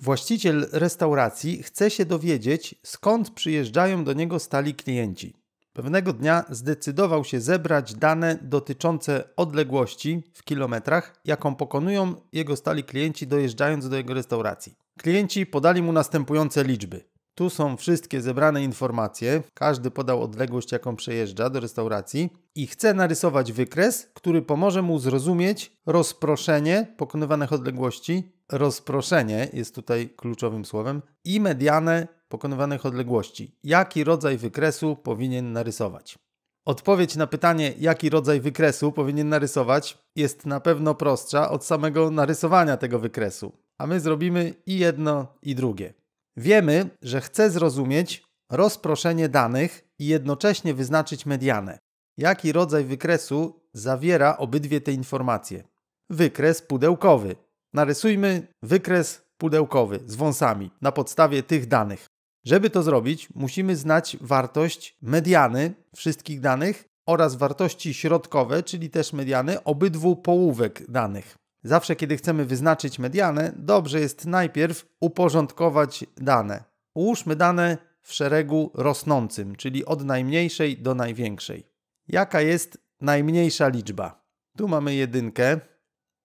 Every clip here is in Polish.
Właściciel restauracji chce się dowiedzieć, skąd przyjeżdżają do niego stali klienci. Pewnego dnia zdecydował się zebrać dane dotyczące odległości w kilometrach, jaką pokonują jego stali klienci dojeżdżając do jego restauracji. Klienci podali mu następujące liczby: tu są wszystkie zebrane informacje. Każdy podał odległość, jaką przejeżdża do restauracji i chce narysować wykres, który pomoże mu zrozumieć rozproszenie pokonywanych odległości. Rozproszenie jest tutaj kluczowym słowem i medianę pokonywanych odległości. Jaki rodzaj wykresu powinien narysować? Odpowiedź na pytanie, jaki rodzaj wykresu powinien narysować, jest na pewno prostsza od samego narysowania tego wykresu, a my zrobimy i jedno, i drugie. Wiemy, że chce zrozumieć rozproszenie danych i jednocześnie wyznaczyć medianę. Jaki rodzaj wykresu zawiera obydwie te informacje? Wykres pudełkowy. Narysujmy wykres pudełkowy z wąsami na podstawie tych danych. Żeby to zrobić, musimy znać wartość mediany wszystkich danych oraz wartości środkowe, czyli też mediany obydwu połówek danych. Zawsze, kiedy chcemy wyznaczyć medianę, dobrze jest najpierw uporządkować dane. Ułóżmy dane w szeregu rosnącym, czyli od najmniejszej do największej. Jaka jest najmniejsza liczba? Tu mamy jedynkę.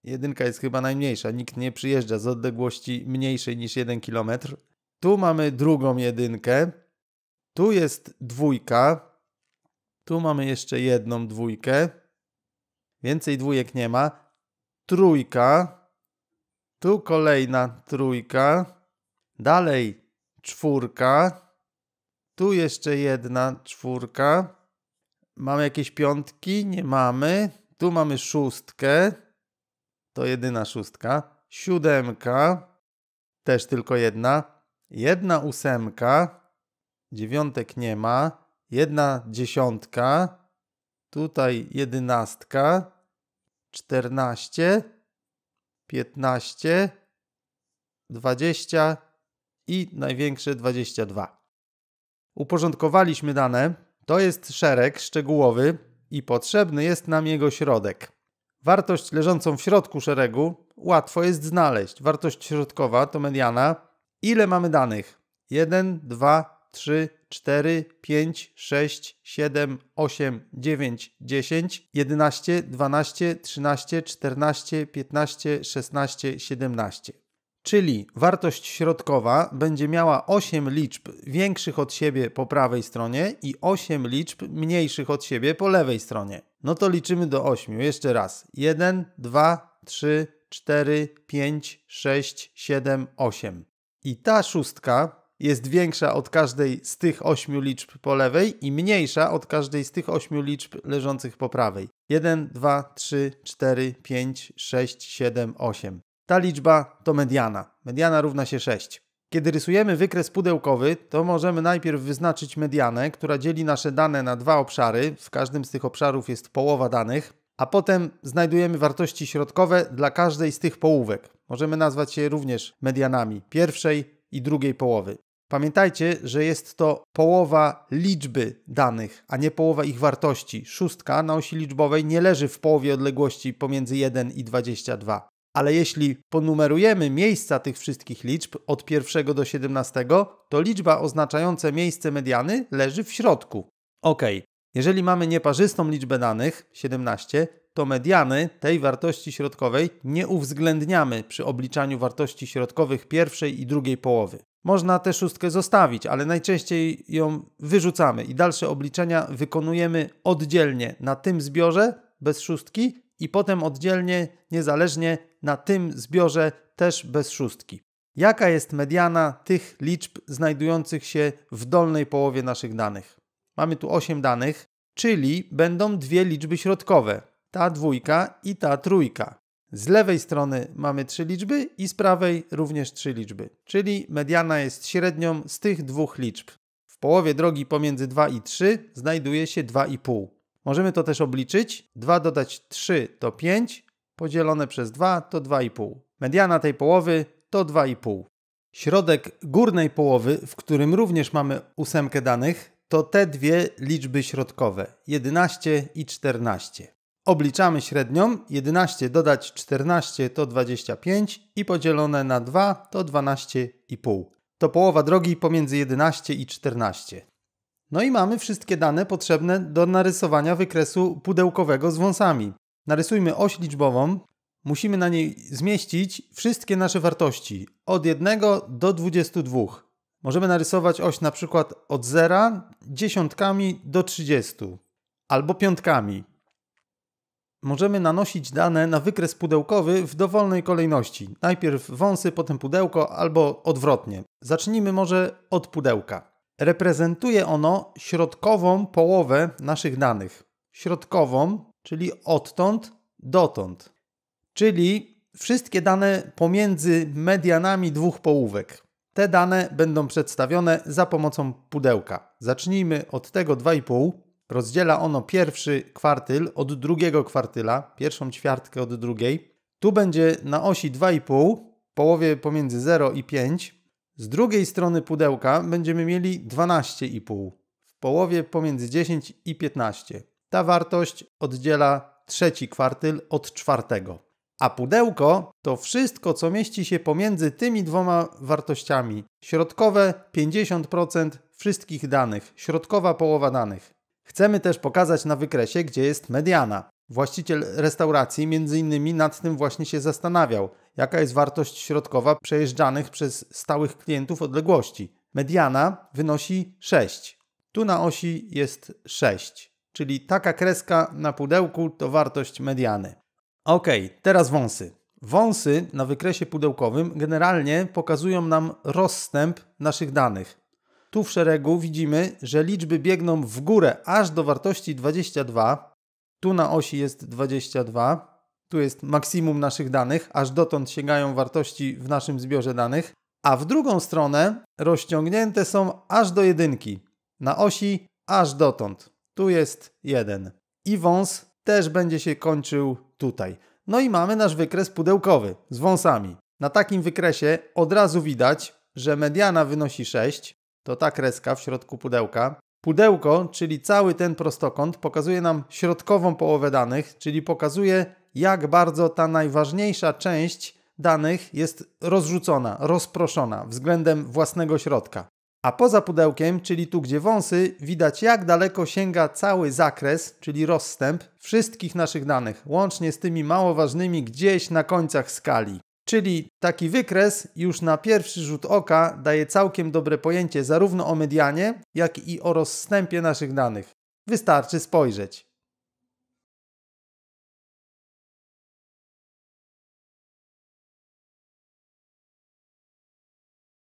Jedynka jest chyba najmniejsza, nikt nie przyjeżdża z odległości mniejszej niż 1 km. Tu mamy drugą jedynkę. Tu jest dwójka. Tu mamy jeszcze jedną dwójkę. Więcej dwójek nie ma trójka, tu kolejna trójka, dalej czwórka, tu jeszcze jedna czwórka. Mamy jakieś piątki? Nie mamy. Tu mamy szóstkę, to jedyna szóstka, siódemka, też tylko jedna, jedna ósemka, dziewiątek nie ma, jedna dziesiątka, tutaj jedynastka, 14, 15, 20 i największe 22. Uporządkowaliśmy dane. To jest szereg szczegółowy i potrzebny jest nam jego środek. Wartość leżącą w środku szeregu łatwo jest znaleźć. Wartość środkowa to mediana. Ile mamy danych? 1, 2, 3, 4, 5, 6, 7, 8, 9, 10, 11, 12, 13, 14, 15, 16, 17. Czyli wartość środkowa będzie miała 8 liczb większych od siebie po prawej stronie i 8 liczb mniejszych od siebie po lewej stronie. No to liczymy do 8. Jeszcze raz. 1, 2, 3, 4, 5, 6, 7, 8. I ta szóstka jest większa od każdej z tych ośmiu liczb po lewej i mniejsza od każdej z tych ośmiu liczb leżących po prawej. 1, 2, 3, 4, 5, 6, 7, 8. Ta liczba to mediana. Mediana równa się 6. Kiedy rysujemy wykres pudełkowy, to możemy najpierw wyznaczyć medianę, która dzieli nasze dane na dwa obszary. W każdym z tych obszarów jest połowa danych, a potem znajdujemy wartości środkowe dla każdej z tych połówek. Możemy nazwać je również medianami pierwszej, i drugiej połowy. Pamiętajcie, że jest to połowa liczby danych, a nie połowa ich wartości. Szóstka na osi liczbowej nie leży w połowie odległości pomiędzy 1 i 22. Ale jeśli ponumerujemy miejsca tych wszystkich liczb od 1 do 17, to liczba oznaczająca miejsce mediany leży w środku. Ok, jeżeli mamy nieparzystą liczbę danych, 17, to mediany tej wartości środkowej nie uwzględniamy przy obliczaniu wartości środkowych pierwszej i drugiej połowy. Można tę szóstkę zostawić, ale najczęściej ją wyrzucamy i dalsze obliczenia wykonujemy oddzielnie na tym zbiorze bez szóstki i potem oddzielnie, niezależnie na tym zbiorze też bez szóstki. Jaka jest mediana tych liczb znajdujących się w dolnej połowie naszych danych? Mamy tu 8 danych, czyli będą dwie liczby środkowe, ta dwójka i ta trójka. Z lewej strony mamy trzy liczby i z prawej również trzy liczby, czyli mediana jest średnią z tych dwóch liczb. W połowie drogi pomiędzy 2 i 3 znajduje się 2,5. Możemy to też obliczyć. 2 dodać 3 to 5, podzielone przez 2 to 2,5. Mediana tej połowy to 2,5. Środek górnej połowy, w którym również mamy ósemkę danych, to te dwie liczby środkowe 11 i 14. Obliczamy średnią, 11 dodać 14 to 25 i podzielone na 2 to 12,5. To połowa drogi pomiędzy 11 i 14. No i mamy wszystkie dane potrzebne do narysowania wykresu pudełkowego z wąsami. Narysujmy oś liczbową. Musimy na niej zmieścić wszystkie nasze wartości od 1 do 22. Możemy narysować oś na przykład od 0 dziesiątkami do 30 albo piątkami możemy nanosić dane na wykres pudełkowy w dowolnej kolejności. Najpierw wąsy, potem pudełko albo odwrotnie. Zacznijmy może od pudełka. Reprezentuje ono środkową połowę naszych danych. Środkową, czyli odtąd dotąd. Czyli wszystkie dane pomiędzy medianami dwóch połówek. Te dane będą przedstawione za pomocą pudełka. Zacznijmy od tego 2,5 Rozdziela ono pierwszy kwartyl od drugiego kwartyla, pierwszą ćwiartkę od drugiej. Tu będzie na osi 2,5, połowie pomiędzy 0 i 5. Z drugiej strony pudełka będziemy mieli 12,5, w połowie pomiędzy 10 i 15. Ta wartość oddziela trzeci kwartyl od czwartego. A pudełko to wszystko, co mieści się pomiędzy tymi dwoma wartościami. Środkowe 50% wszystkich danych, środkowa połowa danych. Chcemy też pokazać na wykresie, gdzie jest mediana. Właściciel restauracji między innymi nad tym właśnie się zastanawiał, jaka jest wartość środkowa przejeżdżanych przez stałych klientów odległości. Mediana wynosi 6. Tu na osi jest 6, czyli taka kreska na pudełku to wartość mediany. Ok, teraz wąsy. Wąsy na wykresie pudełkowym generalnie pokazują nam rozstęp naszych danych. Tu w szeregu widzimy, że liczby biegną w górę aż do wartości 22. Tu na osi jest 22. Tu jest maksimum naszych danych, aż dotąd sięgają wartości w naszym zbiorze danych. A w drugą stronę rozciągnięte są aż do jedynki. Na osi aż dotąd. Tu jest 1. I wąs też będzie się kończył tutaj. No i mamy nasz wykres pudełkowy z wąsami. Na takim wykresie od razu widać, że mediana wynosi 6, to ta kreska w środku pudełka. Pudełko, czyli cały ten prostokąt, pokazuje nam środkową połowę danych, czyli pokazuje, jak bardzo ta najważniejsza część danych jest rozrzucona, rozproszona względem własnego środka. A poza pudełkiem, czyli tu gdzie wąsy, widać jak daleko sięga cały zakres, czyli rozstęp wszystkich naszych danych, łącznie z tymi mało ważnymi gdzieś na końcach skali. Czyli taki wykres już na pierwszy rzut oka daje całkiem dobre pojęcie zarówno o medianie, jak i o rozstępie naszych danych. Wystarczy spojrzeć.